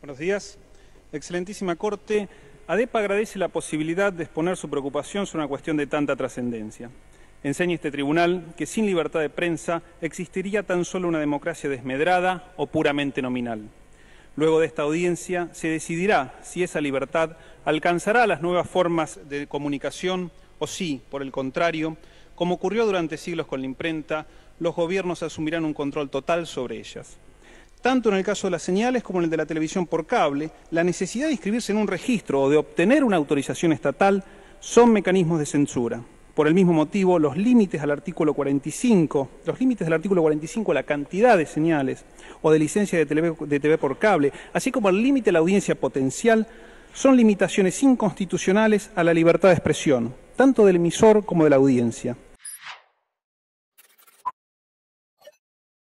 Buenos días. Excelentísima Corte, ADEPA agradece la posibilidad de exponer su preocupación sobre una cuestión de tanta trascendencia. Enseña este tribunal que sin libertad de prensa existiría tan solo una democracia desmedrada o puramente nominal. Luego de esta audiencia se decidirá si esa libertad alcanzará las nuevas formas de comunicación o si, por el contrario, como ocurrió durante siglos con la imprenta, los gobiernos asumirán un control total sobre ellas tanto en el caso de las señales como en el de la televisión por cable, la necesidad de inscribirse en un registro o de obtener una autorización estatal son mecanismos de censura. Por el mismo motivo, los límites al artículo 45, los límites del artículo 45 a la cantidad de señales o de licencia de TV, de TV por cable, así como el límite a la audiencia potencial, son limitaciones inconstitucionales a la libertad de expresión, tanto del emisor como de la audiencia.